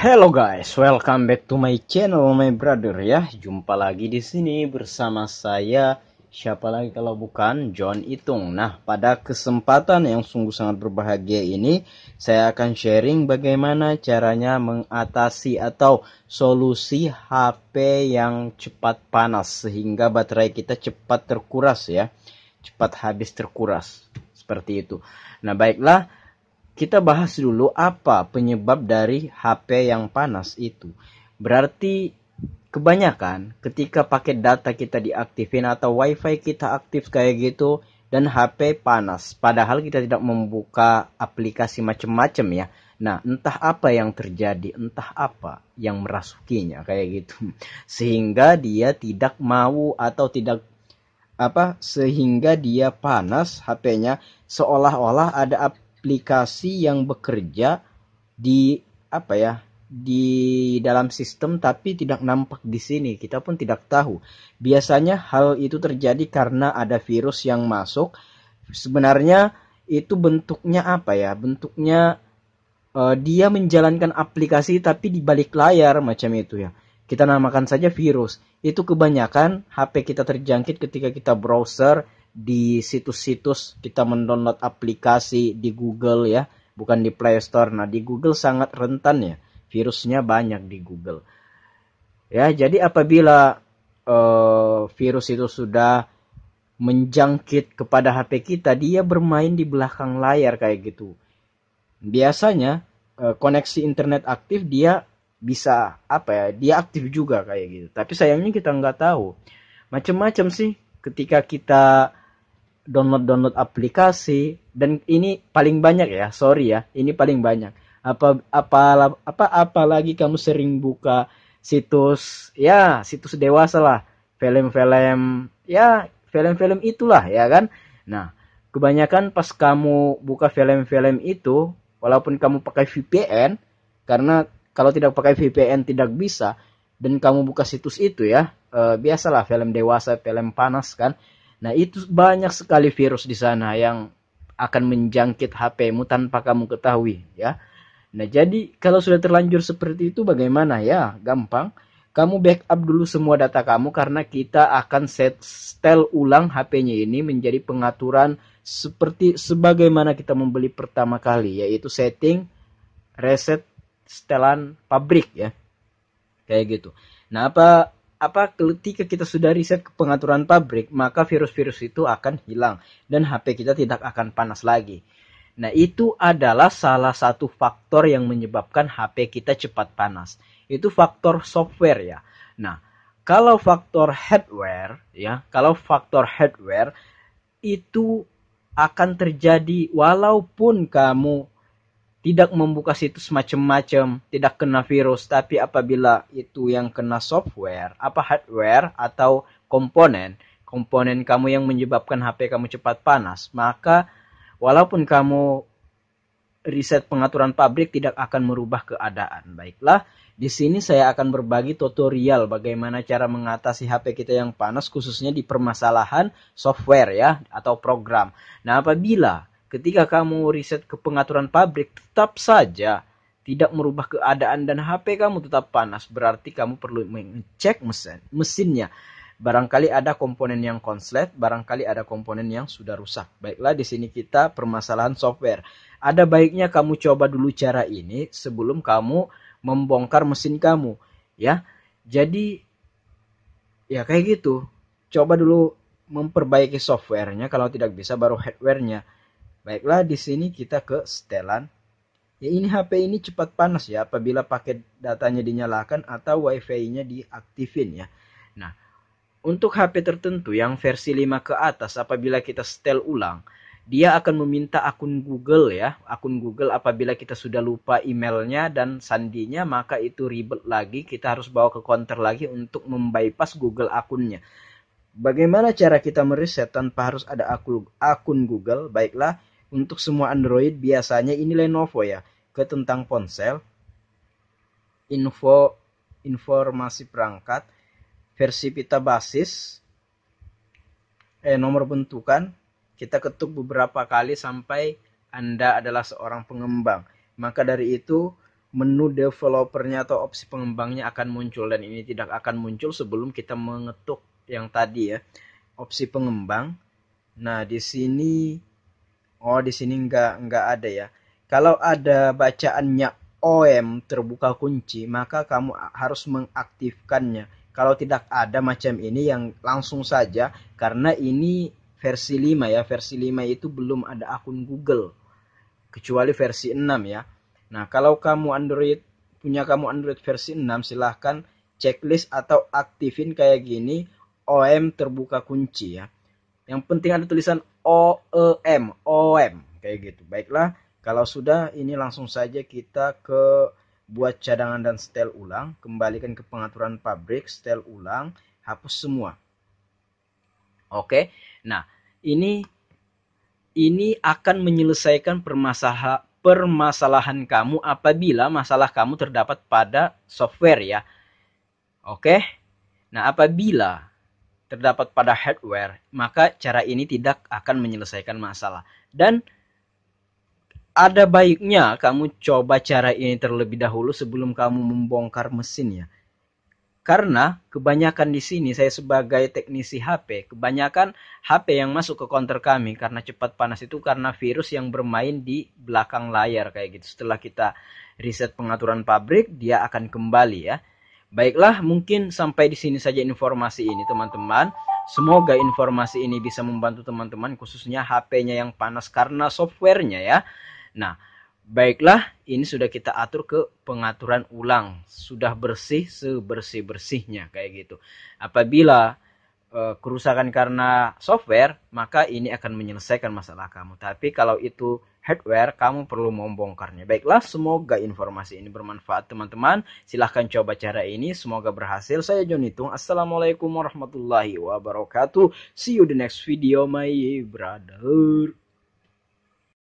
Hello guys, welcome back to my channel my brother ya. Jumpa lagi di sini bersama saya siapa lagi kalau bukan John Itung. Nah, pada kesempatan yang sungguh sangat berbahagia ini, saya akan sharing bagaimana caranya mengatasi atau solusi HP yang cepat panas sehingga baterai kita cepat terkuras ya. Cepat habis terkuras. Seperti itu. Nah, baiklah kita bahas dulu apa penyebab dari HP yang panas itu. Berarti kebanyakan ketika paket data kita diaktifin atau WiFi kita aktif kayak gitu dan HP panas, padahal kita tidak membuka aplikasi macam-macam ya. Nah, entah apa yang terjadi, entah apa yang merasukinya kayak gitu. Sehingga dia tidak mau atau tidak apa sehingga dia panas HP-nya seolah-olah ada aplikasi yang bekerja di apa ya di dalam sistem tapi tidak nampak di sini kita pun tidak tahu biasanya hal itu terjadi karena ada virus yang masuk sebenarnya itu bentuknya apa ya bentuknya uh, dia menjalankan aplikasi tapi di balik layar macam itu ya kita namakan saja virus itu kebanyakan HP kita terjangkit ketika kita browser di situs-situs kita mendownload aplikasi di Google ya, bukan di Play Store. Nah, di Google sangat rentan ya. Virusnya banyak di Google. Ya, jadi apabila uh, virus itu sudah menjangkit kepada HP kita, dia bermain di belakang layar kayak gitu. Biasanya uh, koneksi internet aktif dia bisa apa ya dia aktif juga kayak gitu tapi sayangnya kita nggak tahu macam-macam sih ketika kita download-download aplikasi dan ini paling banyak ya, sorry ya, ini paling banyak. Apa apa apa apalagi kamu sering buka situs ya, situs dewasa lah, film-film ya, film-film itulah ya kan. Nah, kebanyakan pas kamu buka film-film itu, walaupun kamu pakai VPN karena kalau tidak pakai VPN tidak bisa dan kamu buka situs itu ya, eh, biasalah film dewasa, film panas kan Nah, itu banyak sekali virus di sana yang akan menjangkit HP-mu tanpa kamu ketahui, ya. Nah, jadi kalau sudah terlanjur seperti itu bagaimana ya? Gampang. Kamu backup dulu semua data kamu karena kita akan set setel ulang HP-nya ini menjadi pengaturan seperti sebagaimana kita membeli pertama kali, yaitu setting, reset, setelan pabrik ya. Kayak gitu. Nah, apa apa ketika kita sudah riset ke pengaturan pabrik, maka virus-virus itu akan hilang dan HP kita tidak akan panas lagi. Nah, itu adalah salah satu faktor yang menyebabkan HP kita cepat panas. Itu faktor software ya. Nah, kalau faktor hardware ya, kalau faktor hardware itu akan terjadi walaupun kamu tidak membuka situs macam-macam, tidak kena virus, tapi apabila itu yang kena software, apa hardware atau komponen, komponen kamu yang menyebabkan HP kamu cepat panas, maka walaupun kamu riset pengaturan pabrik tidak akan merubah keadaan. Baiklah, di sini saya akan berbagi tutorial bagaimana cara mengatasi HP kita yang panas khususnya di permasalahan software ya atau program. Nah, apabila Ketika kamu riset ke pengaturan pabrik, tetap saja tidak merubah keadaan dan HP kamu tetap panas, berarti kamu perlu mengecek mesin mesinnya. Barangkali ada komponen yang konslet, barangkali ada komponen yang sudah rusak. Baiklah, di sini kita permasalahan software. Ada baiknya kamu coba dulu cara ini sebelum kamu membongkar mesin kamu, ya. Jadi ya kayak gitu. Coba dulu memperbaiki softwarenya, kalau tidak bisa baru hardwarenya. Baiklah, di sini kita ke setelan. Ya ini HP ini cepat panas ya apabila paket datanya dinyalakan atau WiFi-nya diaktifin ya. Nah, untuk HP tertentu yang versi 5 ke atas apabila kita setel ulang, dia akan meminta akun Google ya. Akun Google apabila kita sudah lupa emailnya dan sandinya maka itu ribet lagi. Kita harus bawa ke counter lagi untuk membypass Google akunnya. Bagaimana cara kita mereset tanpa harus ada akun Google? Baiklah, untuk semua Android biasanya ini Lenovo ya ke tentang ponsel info informasi perangkat versi pita basis eh nomor bentukan kita ketuk beberapa kali sampai Anda adalah seorang pengembang maka dari itu menu developernya atau opsi pengembangnya akan muncul dan ini tidak akan muncul sebelum kita mengetuk yang tadi ya opsi pengembang nah di sini Oh, di sini nggak nggak ada ya. Kalau ada bacaannya OM terbuka kunci, maka kamu harus mengaktifkannya. Kalau tidak ada macam ini yang langsung saja karena ini versi 5 ya. Versi 5 itu belum ada akun Google. Kecuali versi 6 ya. Nah, kalau kamu Android punya kamu Android versi 6 silahkan checklist atau aktifin kayak gini OM terbuka kunci ya. Yang penting ada tulisan OEM, OM e kayak gitu. Baiklah, kalau sudah ini langsung saja kita ke buat cadangan dan setel ulang, kembalikan ke pengaturan pabrik, setel ulang, hapus semua. Oke. Nah, ini ini akan menyelesaikan permasalahan permasalahan kamu apabila masalah kamu terdapat pada software ya. Oke. Nah, apabila terdapat pada hardware, maka cara ini tidak akan menyelesaikan masalah. Dan ada baiknya kamu coba cara ini terlebih dahulu sebelum kamu membongkar mesinnya. Karena kebanyakan di sini saya sebagai teknisi HP, kebanyakan HP yang masuk ke counter kami karena cepat panas itu karena virus yang bermain di belakang layar kayak gitu. Setelah kita riset pengaturan pabrik, dia akan kembali ya. Baiklah, mungkin sampai di sini saja informasi ini, teman-teman. Semoga informasi ini bisa membantu teman-teman, khususnya HP-nya yang panas karena softwarenya ya. Nah, baiklah, ini sudah kita atur ke pengaturan ulang. Sudah bersih sebersih-bersihnya, kayak gitu. Apabila Eh, kerusakan karena software, maka ini akan menyelesaikan masalah kamu. Tapi kalau itu hardware, kamu perlu membongkarnya. Baiklah, semoga informasi ini bermanfaat teman-teman. Silahkan coba cara ini, semoga berhasil. Saya John Tung. Assalamualaikum warahmatullahi wabarakatuh. See you the next video, my brother.